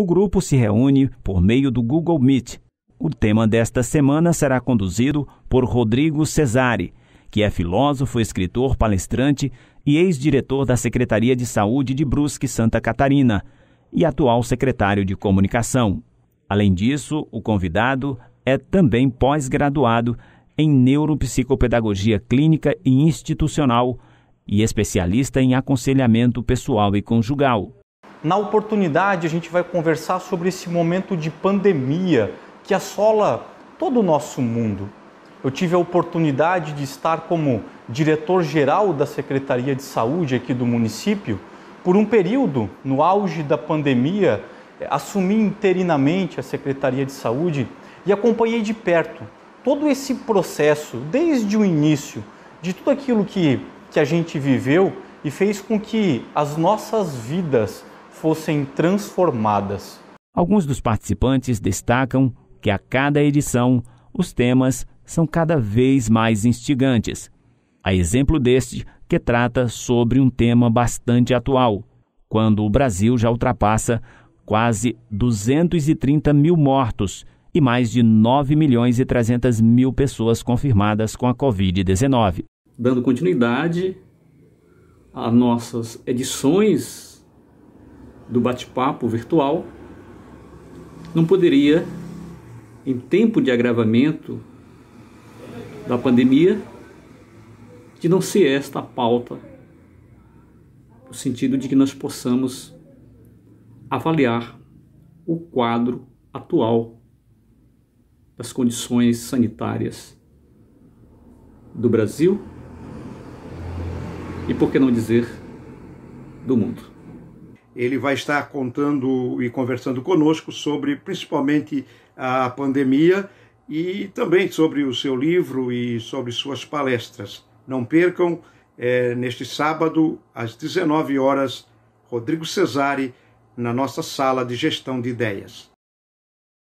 O grupo se reúne por meio do Google Meet. O tema desta semana será conduzido por Rodrigo Cesare, que é filósofo, escritor, palestrante e ex-diretor da Secretaria de Saúde de Brusque, Santa Catarina, e atual secretário de Comunicação. Além disso, o convidado é também pós-graduado em neuropsicopedagogia clínica e institucional e especialista em aconselhamento pessoal e conjugal. Na oportunidade, a gente vai conversar sobre esse momento de pandemia que assola todo o nosso mundo. Eu tive a oportunidade de estar como diretor-geral da Secretaria de Saúde aqui do município por um período, no auge da pandemia, assumi interinamente a Secretaria de Saúde e acompanhei de perto todo esse processo, desde o início, de tudo aquilo que, que a gente viveu e fez com que as nossas vidas fossem transformadas. Alguns dos participantes destacam que a cada edição os temas são cada vez mais instigantes. A exemplo deste, que trata sobre um tema bastante atual, quando o Brasil já ultrapassa quase 230 mil mortos e mais de 9 milhões e 300 mil pessoas confirmadas com a Covid-19. Dando continuidade a nossas edições do bate-papo virtual, não poderia, em tempo de agravamento da pandemia, de não ser esta a pauta, no sentido de que nós possamos avaliar o quadro atual das condições sanitárias do Brasil e, por que não dizer, do mundo ele vai estar contando e conversando conosco sobre principalmente a pandemia e também sobre o seu livro e sobre suas palestras. Não percam, é, neste sábado, às 19 horas, Rodrigo Cesare, na nossa sala de gestão de ideias.